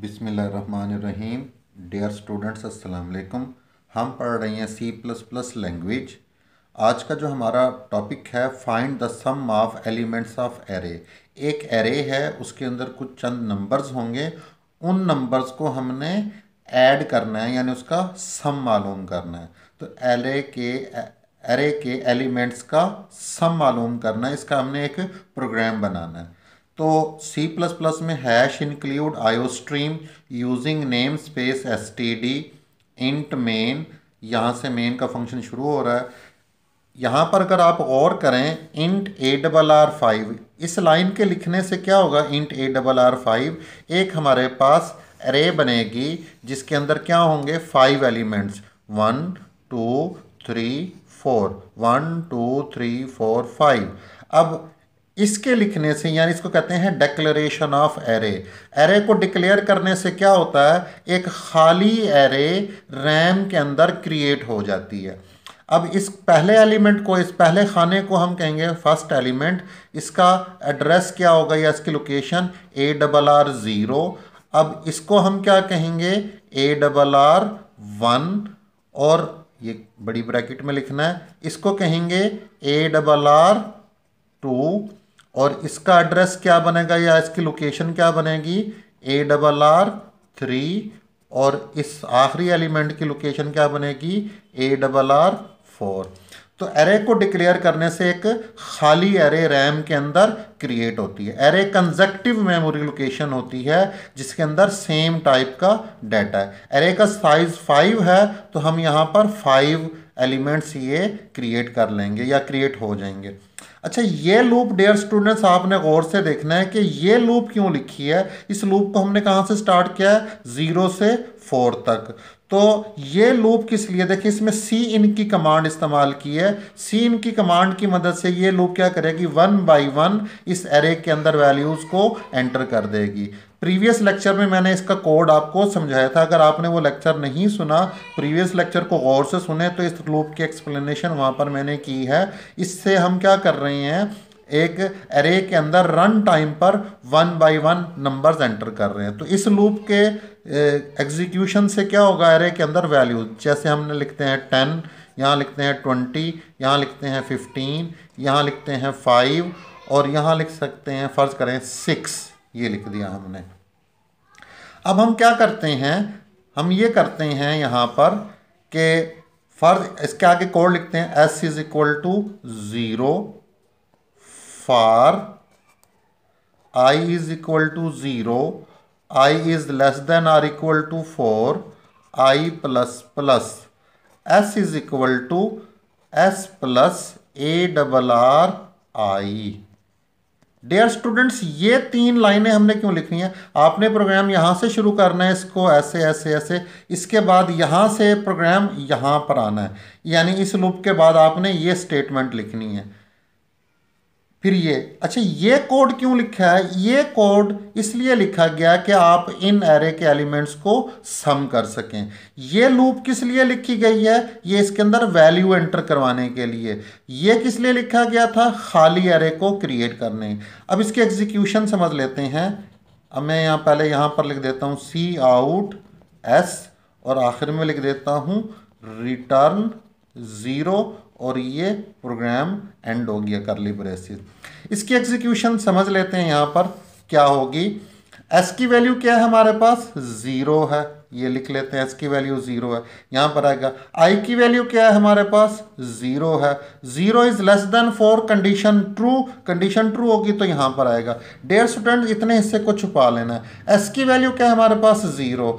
बिसमीम dear students अस्सलाम वालेकुम हम पढ़ रहे हैं सी प्लस प्लस लैंग्वेज आज का जो हमारा टॉपिक है find the sum of elements of array एक एरे है उसके अंदर कुछ चंद नंबर्स होंगे उन नंबर्स को हमने ऐड करना है यानी उसका सम मालूम करना है तो एरे के एरे के एलिमेंट्स का सम मालूम करना है इसका हमने एक प्रोग्राम बनाना है तो C++ में hash include iostream using namespace S T D int main यहाँ से मेन का फंक्शन शुरू हो रहा है यहाँ पर अगर आप और करें int a double r five इस लाइन के लिखने से क्या होगा int a double r five एक हमारे पास अरे बनेगी जिसके अंदर क्या होंगे five elements one two three four one two three four five अब इसके लिखने से यानी इसको कहते हैं डिक्लेरेशन ऑफ एरे एरे को डिक्लेयर करने से क्या होता है एक खाली एरे रैम के अंदर क्रिएट हो जाती है अब इस पहले एलिमेंट को इस पहले खाने को हम कहेंगे फर्स्ट एलिमेंट इसका एड्रेस क्या होगा या इसकी location a double r zero अब इसको हम क्या कहेंगे ए डबल आर वन और ये बड़ी ब्रैकेट में लिखना है इसको कहेंगे ए डबल आर टू और इसका एड्रेस क्या बनेगा या इसकी लोकेशन क्या बनेगी ए डबल आर थ्री और इस आखिरी एलिमेंट की लोकेशन क्या बनेगी ए डबल आर फोर तो एरे को डिक्लेयर करने से एक खाली एरे रैम के अंदर क्रिएट होती है एरे कंजक्टिव मेमोरी लोकेशन होती है जिसके अंदर सेम टाइप का डाटा है एरे का साइज फाइव है तो हम यहाँ पर फाइव एलिमेंट्स ये क्रिएट कर लेंगे या क्रिएट हो जाएंगे अच्छा ये लूप डेयर स्टूडेंट्स आपने गौर से देखना है कि ये लूप क्यों लिखी है इस लूप को हमने कहाँ से स्टार्ट किया है ज़ीरो से फोर तक तो ये लूप किस लिए देखिए इसमें सी इन की कमांड इस्तेमाल की है सी इन की कमांड की मदद से ये लूप क्या करेगी वन बाई वन इस एरे के अंदर वैल्यूज़ को एंटर कर देगी प्रीवियस लेक्चर में मैंने इसका कोड आपको समझाया था अगर आपने वो लेक्चर नहीं सुना प्रीवियस लेक्चर को गौर से सुने तो इस लूप की एक्सप्लेनेशन वहाँ पर मैंने की है इससे हम क्या कर रहे हैं एक एरे के अंदर रन टाइम पर one by one numbers enter कर रहे हैं तो इस लूप के एग्जीक्यूशन से क्या होगा एरे के अंदर वैल्यू जैसे हमने लिखते हैं टेन यहाँ लिखते हैं ट्वेंटी यहाँ लिखते हैं फिफ्टीन यहाँ लिखते हैं फाइव और यहाँ लिख सकते हैं फ़र्ज़ करें सिक्स ये लिख दिया हमने अब हम क्या करते हैं हम ये करते हैं यहाँ पर कि फर्ज इसके आगे कोड लिखते हैं S is equal to zero for I is equal to zero I is less than or equal to four I plus plus S is equal to S plus a double r I dear students ये तीन लाइनें हमने क्यों लिखनी है आपने programme यहाँ से शुरू करना है इसको ऐसे ऐसे ऐसे इसके बाद यहाँ से प्रोग्राम यहाँ पर आना है यानी इस लूप के बाद आपने ये स्टेटमेंट लिखनी है फिर ये अच्छा ये कोड क्यों लिखा है ये कोड इसलिए लिखा गया कि आप इन एरे के एलिमेंट्स को सम कर सकें ये लूप किस लिए लिखी गई है ये इसके अंदर वैल्यू एंटर करवाने के लिए ये किस लिए लिखा गया था खाली एरे को क्रिएट करने अब इसके एग्जीक्यूशन समझ लेते हैं अब मैं यहाँ पहले यहाँ पर लिख देता हूँ सी आउट एस और आखिर में लिख देता हूँ रिटर्न ज़ीरो और ये प्रोग्राम एंड हो गया करली ब्रेसिस इसकी एग्जीक्यूशन समझ लेते हैं यहाँ पर क्या होगी एस की वैल्यू क्या है हमारे पास ज़ीरो है ये लिख लेते हैं एस की वैल्यू ज़ीरो है यहाँ पर आएगा आई की वैल्यू क्या है हमारे पास ज़ीरो है zero is less than four condition true condition true होगी तो यहाँ पर आएगा डेयर स्टूडेंट इतने हिस्से को छुपा लेना है एस की वैल्यू क्या है हमारे पास ज़ीरो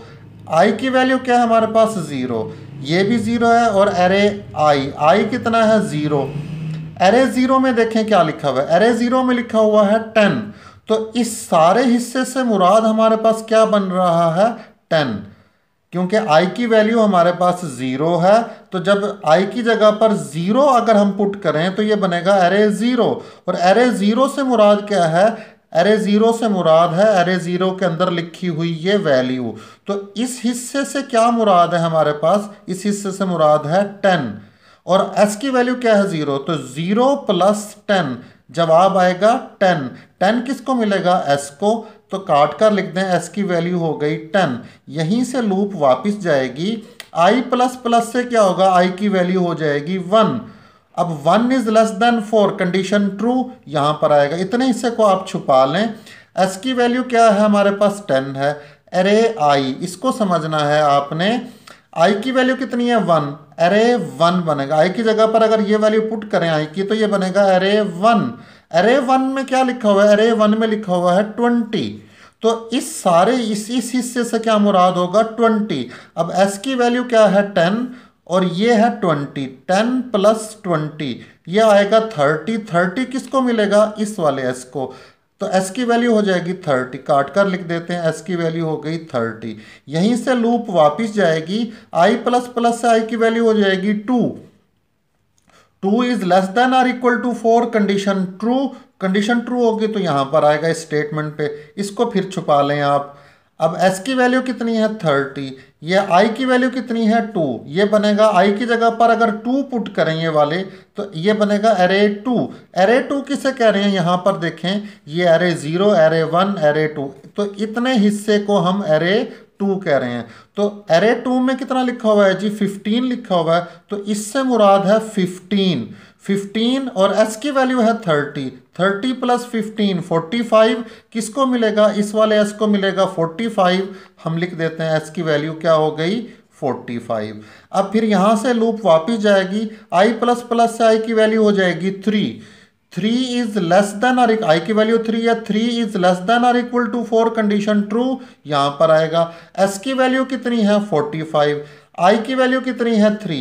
आई की वैल्यू क्या है हमारे पास ज़ीरो ये भी ज़ीरो है और एरे आई आई कितना है ज़ीरो एरे ज़ीरो में देखें क्या लिखा हुआ है एरे ज़ीरो में लिखा हुआ है टेन तो इस सारे हिस्से से मुराद हमारे पास क्या बन रहा है टेन क्योंकि आई की वैल्यू हमारे पास ज़ीरो है तो जब आई की जगह पर ज़ीरो अगर हम पुट करें तो ये बनेगा एरे ज़ीरो और एरे ज़ीरो से मुराद क्या है अरे ज़ीरो से मुराद है अरे ज़ीरो के अंदर लिखी हुई ये वैल्यू तो इस हिस्से से क्या मुराद है हमारे पास इस हिस्से से मुराद है टेन और एस की वैल्यू क्या है ज़ीरो तो ज़ीरो प्लस टेन जवाब आएगा टेन टेन किसको मिलेगा एस को तो काट कर लिख दें एस की वैल्यू हो गई टेन यहीं से लूप वापस जाएगी आई प्लस प्लस से क्या होगा आई की वैल्यू हो जाएगी वन अब one is less than four condition true यहां पर आएगा इतने हिस्से को आप छुपा लें एस की वैल्यू क्या है हमारे पास टेन है अरे आई इसको समझना है आपने आई की वैल्यू कितनी है वन अरे वन बनेगा आई की जगह पर अगर ये वैल्यू पुट करें आई की तो ये बनेगा अरे वन अरे वन में क्या लिखा हुआ है अरे वन में लिखा हुआ है ट्वेंटी तो इस सारे इस इस हिस्से से क्या मुराद होगा ट्वेंटी अब एस की वैल्यू क्या है टेन और ये है ट्वेंटी टेन प्लस ट्वेंटी ये आएगा थर्टी थर्टी किसको मिलेगा इस वाले एस को तो एस की वैल्यू हो जाएगी थर्टी काट कर लिख देते हैं एस की वैल्यू हो गई थर्टी यहीं से लूप वापस जाएगी आई प्लस प्लस से आई की वैल्यू हो जाएगी two two is less than or equal to four condition true condition true होगी तो यहां पर आएगा इस स्टेटमेंट पे इसको फिर छुपा लें आप अब s की वैल्यू कितनी है 30 ये i की वैल्यू कितनी है 2 ये बनेगा i की जगह पर अगर 2 पुट करें ये वाले तो ये बनेगा एरे 2 एरे 2 किसे कह रहे हैं यहाँ पर देखें ये एरे 0 एरे 1 एरे 2 तो इतने हिस्से को हम एरे 2 कह रहे हैं तो एरे 2 में कितना लिखा हुआ है जी 15 लिखा हुआ है तो इससे मुराद है 15 15 और s की वैल्यू है 30 30 प्लस 15 45 किसको मिलेगा इस वाले s को मिलेगा 45 हम लिख देते हैं s की वैल्यू क्या हो गई 45 अब फिर यहाँ से लूप वापिस जाएगी i प्लस प्लस से i की वैल्यू हो जाएगी 3 थ्री इज लेस देन और आई की वैल्यू थ्री है थ्री इज लेस देन और equal to four condition true यहाँ पर आएगा एस की वैल्यू कितनी है फोर्टी फाइव आई की वैल्यू कितनी है थ्री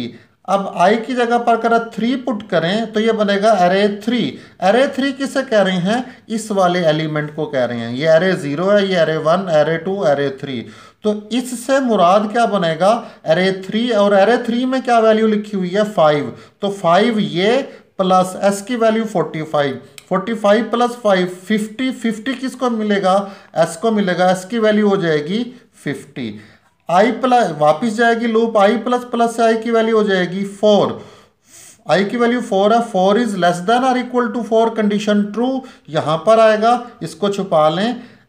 अब आई की जगह पर अगर थ्री पुट करें तो ये बनेगा एरे थ्री अरे थ्री किसे कह रहे हैं इस वाले एलिमेंट को कह रहे हैं ये अरे ज़ीरो है ये array one array two array three तो इससे मुराद क्या बनेगा एरे थ्री और एरे थ्री में क्या वैल्यू लिखी हुई है फाइव तो फाइव ये प्लस एस की value forty five forty five plus five fifty fifty किसको मिलेगा एस को मिलेगा एस की वैल्यू हो जाएगी फिफ्टी आई प्लस वापिस जाएगी लूप आई प्लस प्लस से आई की वैल्यू हो जाएगी फोर आई की वैल्यू फोर है four is less than or equal to four condition true यहां पर आएगा इसको छुपा लें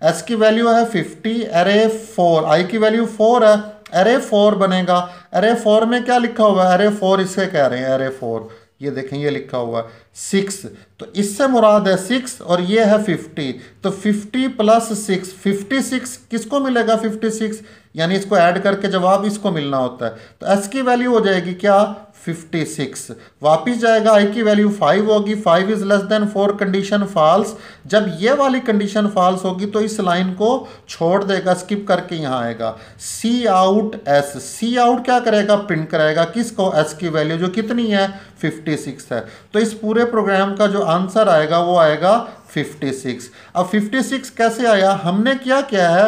एस की वैल्यू है फिफ्टी अरे फोर आई की वैल्यू फोर है अरे फोर बनेगा अरे फोर में क्या लिखा हुआ है अरे फोर इसे कह रहे हैं अरे फोर ये देखें ये लिखा हुआ सिक्स तो इससे मुराद है सिक्स और ये है फिफ्टी तो fifty plus six fifty six किसको मिलेगा फिफ्टी सिक्स यानी इसको ऐड करके जवाब इसको मिलना होता है तो एस की वैल्यू हो जाएगी क्या फिफ्टी सिक्स वापिस जाएगा आई की वैल्यू फाइव होगी five is less than four condition false जब ये वाली कंडीशन फॉल्स होगी तो इस लाइन को छोड़ देगा स्किप करके यहाँ आएगा cout S cout क्या करेगा प्रिंट करेगा किसको एस की वैल्यू जो कितनी है फिफ्टी सिक्स है तो इस पूरे प्रोग्राम का जो आंसर आएगा वो आएगा फिफ्टी सिक्स अब फिफ्टी सिक्स कैसे आया हमने क्या क्या है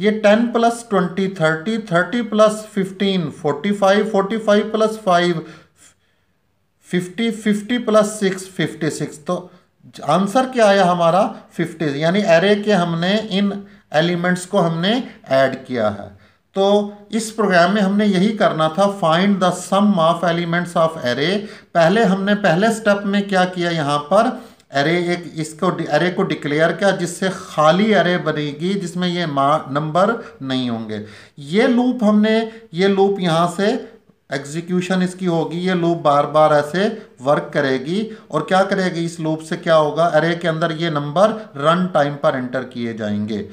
ये ten plus twenty thirty thirty plus fifteen forty five forty five plus five fifty fifty plus six fifty six तो आंसर क्या आया हमारा फिफ्टी यानी एरे के हमने इन एलिमेंट्स को हमने ऐड किया है तो इस प्रोग्राम में हमने यही करना था find the sum of elements of array पहले हमने पहले स्टेप में क्या किया यहाँ पर अरे एक इसको अरे को डिक्लेयर किया जिससे खाली अरे बनेगी जिसमें ये नंबर नहीं होंगे ये लूप हमने ये लूप यहाँ से एग्जीक्यूशन इसकी होगी ये लूप बार बार ऐसे वर्क करेगी और क्या करेगी इस लूप से क्या होगा अरे के अंदर ये नंबर रन टाइम पर एंटर किए जाएंगे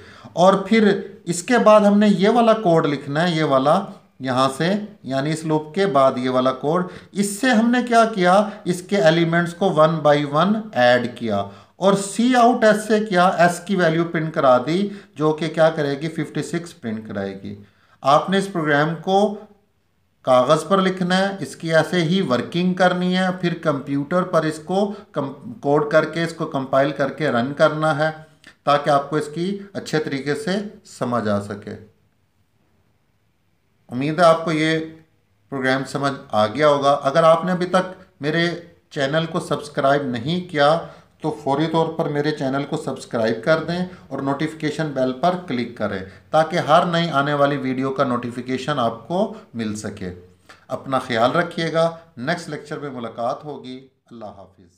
और फिर इसके बाद हमने ये वाला कोड लिखना है ये वाला यहाँ से यानी इस लूप के बाद ये वाला कोड इससे हमने क्या किया इसके एलिमेंट्स को वन बाई वन ऐड किया और सी आउट एस से क्या एस की वैल्यू प्रिंट करा दी जो कि क्या करेगी 56 प्रिंट कराएगी आपने इस प्रोग्राम को कागज़ पर लिखना है इसकी ऐसे ही वर्किंग करनी है फिर कंप्यूटर पर इसको कोड करके इसको कंपाइल करके रन करना है ताकि आपको इसकी अच्छे तरीके से समझ आ सके उम्मीद है आपको ये प्रोग्राम समझ आ गया होगा अगर आपने अभी तक मेरे चैनल को सब्सक्राइब नहीं किया तो फौरी तौर पर मेरे चैनल को सब्सक्राइब कर दें और नोटिफिकेशन बेल पर क्लिक करें ताकि हर नई आने वाली वीडियो का नोटिफिकेशन आपको मिल सके अपना ख्याल रखिएगा नेक्स्ट लेक्चर में मुलाकात होगी अल्लाह हाफिज़